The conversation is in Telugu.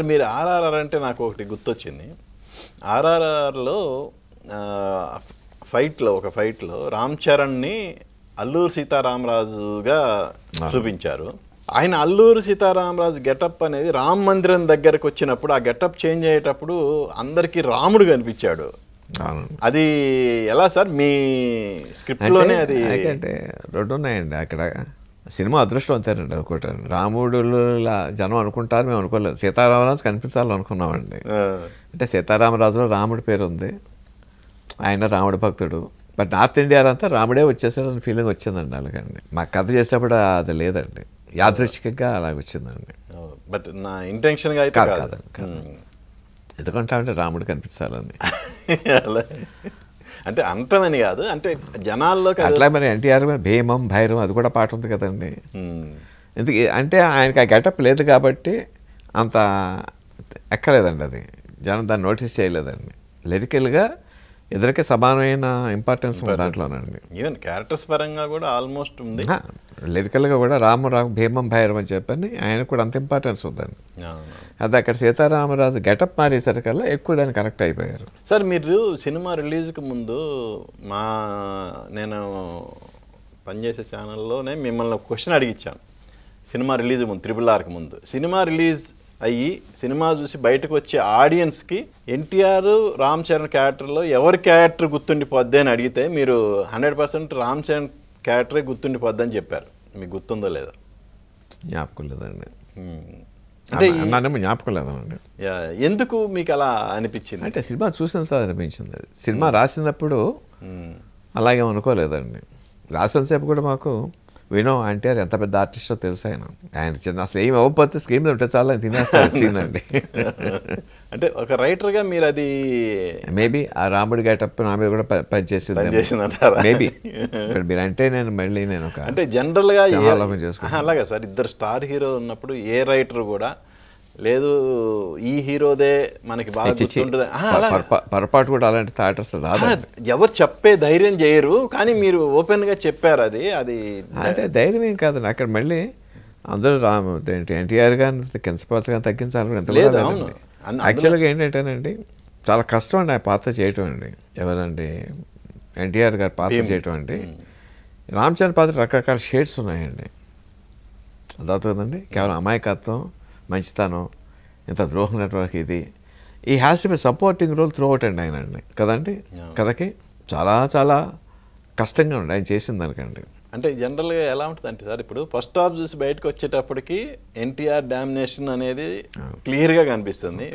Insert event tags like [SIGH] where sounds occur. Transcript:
మరి మీరు ఆర్ఆర్ఆర్ అంటే నాకు ఒకటి గుర్తొచ్చింది ఆర్ఆర్ఆర్లో ఫైట్లో ఒక ఫైట్లో రామ్ చరణ్ని అల్లూరు సీతారామరాజుగా చూపించారు ఆయన అల్లూరు సీతారామరాజు గెటప్ అనేది రామ్ మందిరం దగ్గరకు వచ్చినప్పుడు ఆ గెటప్ చేంజ్ అయ్యేటప్పుడు అందరికీ రాముడు కనిపించాడు అది ఎలా సార్ మీ స్క్రిప్ట్లోనే అది అంటే రెండు ఉన్నాయండి అక్కడ సినిమా అదృష్టం అంతేనండి అనుకుంటాను రాముడులా జనం అనుకుంటారు మేము అనుకోలేదు సీతారామరాజు కనిపించాలని అనుకున్నామండి అంటే సీతారామరాజులో రాముడి పేరు ఉంది ఆయన రాముడి భక్తుడు బట్ నార్త్ ఇండియా అంతా రాముడే అని ఫీలింగ్ వచ్చిందండి అలాగండి మా కథ చేసేప్పుడు అది లేదండి యాదృచ్ఛికంగా అలా వచ్చిందండి బట్ నా ఇంటెన్షన్గా కాదండి ఎందుకంటా రాముడు కనిపించాలని [LAUGHS] అంటే అంతమని కాదు అంటే జనాల్లో అట్లా మరి ఎన్టీఆర్ మరి భీమం భైరం అది కూడా పాట ఉంది కదండి ఎందుకు అంటే ఆయనకి ఆ గెటప్ లేదు కాబట్టి అంత ఎక్కలేదండి అది జనం దాన్ని నోటీస్ చేయలేదండి లిరికల్గా ఇద్దరికి సమానమైన ఇంపార్టెన్స్ దాంట్లోనండి ఈవెన్ క్యారెక్టర్స్ పరంగా కూడా ఆల్మోస్ట్ ఉంది లిరికల్గా కూడా రామరావు భీమం భైరం అని చెప్పని ఆయన కూడా అంత ఇంపార్టెన్స్ ఉందండి అది అక్కడ సీతారామరాజు గెటప్ మారేసరికల్లా ఎక్కువ దాన్ని కనెక్ట్ అయిపోయారు సార్ మీరు సినిమా రిలీజ్కి ముందు మా నేను పనిచేసే ఛానల్లోనే మిమ్మల్ని క్వశ్చన్ అడిగించాను సినిమా రిలీజ్ ముందు త్రిబుల్ ఆర్కి ముందు సినిమా రిలీజ్ అయ్యి సినిమా చూసి బయటకు వచ్చే ఆడియన్స్కి ఎన్టీఆర్ రామ్ చరణ్ క్యారెక్టర్లో ఎవరి క్యారెక్టర్ గుర్తుండిపోద్ది అని అడిగితే మీరు హండ్రెడ్ పర్సెంట్ రామ్ చరణ్ క్యాటరే గుర్తుండిపోద్దని చెప్పారు మీకు గుర్తుందో లేదా జ్ఞాపకం లేదండి అంటే నానేమో జ్ఞాపకం లేదండి ఎందుకు మీకు అలా అనిపించింది అంటే సినిమా చూసిన సార్ అనిపించింది సినిమా రాసినప్పుడు అలాగే అనుకోలేదండి రాసినసేపు కూడా మాకు వినో అంటే ఎంత పెద్ద ఆర్టిస్టో తెలుసు ఆయన ఆయన చిన్న అసలు ఏమి అవ్వకపోతే స్క్రీన్ మీద ఉంటే చాలా తినేస్తారు సీన్ అండి [LAUGHS] అంటే ఒక రైటర్గా మీరు అది మేబీ ఆ రాముడి గేటప్ నా మీద కూడా పనిచేసింది మేబీ మీరు అంటే నేను మళ్ళీ నేను ఒక అంటే జనరల్గా అలాగే సార్ ఇద్దరు స్టార్ హీరో ఉన్నప్పుడు ఏ రైటర్ కూడా లేదు ఈ హీరోదే మనకి బాగా పొరపాటు కూడా అలాంటి థియేటర్స్ రాదు ఎవరు చెప్పే ధైర్యం చేయరు కానీ మీరు ఓపెన్ గా చెప్పారు అది అది అంటే ధైర్యం ఏం కాదు అక్కడ మళ్ళీ అందరూ రాము ఎన్టీఆర్ గారిని కించపరచగా తగ్గించాలని ఎంత యాక్చువల్గా ఏంటంటేనండి చాలా కష్టం అండి ఆ పాత్ర చేయటం అండి ఎవరండి ఎన్టీఆర్ గారి పాత్ర చేయటం అండి రామచంద్ర పాత్ర రకరకాల షేడ్స్ ఉన్నాయండి అదవుతుందండి కేవలం అమాయకత్వం మంచితనం ఇంత ద్రోహం నెట్వర్క్ ఇది ఈ has be supporting role throughout అండి ఆయన అండి కదండి కథకి చాలా చాలా కష్టంగా ఉండి ఆయన చేసిన దానికండి అంటే జనరల్గా ఎలా ఉంటుంది అంటే సార్ ఇప్పుడు ఫస్ట్ హాఫ్ చూసి బయటకు వచ్చేటప్పటికి ఎన్టీఆర్ డామినేషన్ అనేది క్లియర్గా కనిపిస్తుంది